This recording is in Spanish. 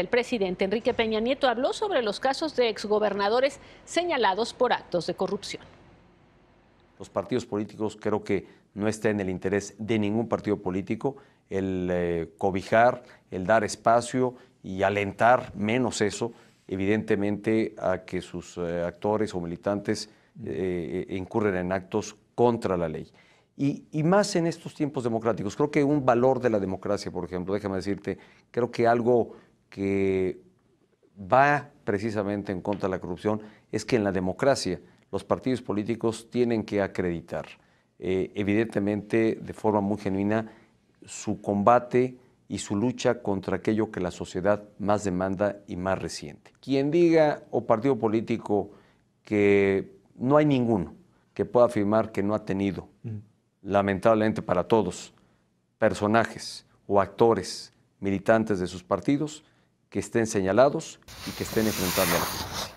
El presidente Enrique Peña Nieto habló sobre los casos de exgobernadores señalados por actos de corrupción. Los partidos políticos creo que no está en el interés de ningún partido político el eh, cobijar, el dar espacio y alentar menos eso, evidentemente, a que sus eh, actores o militantes eh, incurren en actos contra la ley. Y, y, más en estos tiempos democráticos. Creo que un valor de la democracia, por ejemplo, déjame decirte, creo que algo que va precisamente en contra de la corrupción es que en la democracia los partidos políticos tienen que acreditar, eh, evidentemente de forma muy genuina, su combate y su lucha contra aquello que la sociedad más demanda y más reciente. Quien diga o partido político que no hay ninguno que pueda afirmar que no ha tenido, lamentablemente para todos, personajes o actores militantes de sus partidos, que estén señalados y que estén enfrentando a la justicia.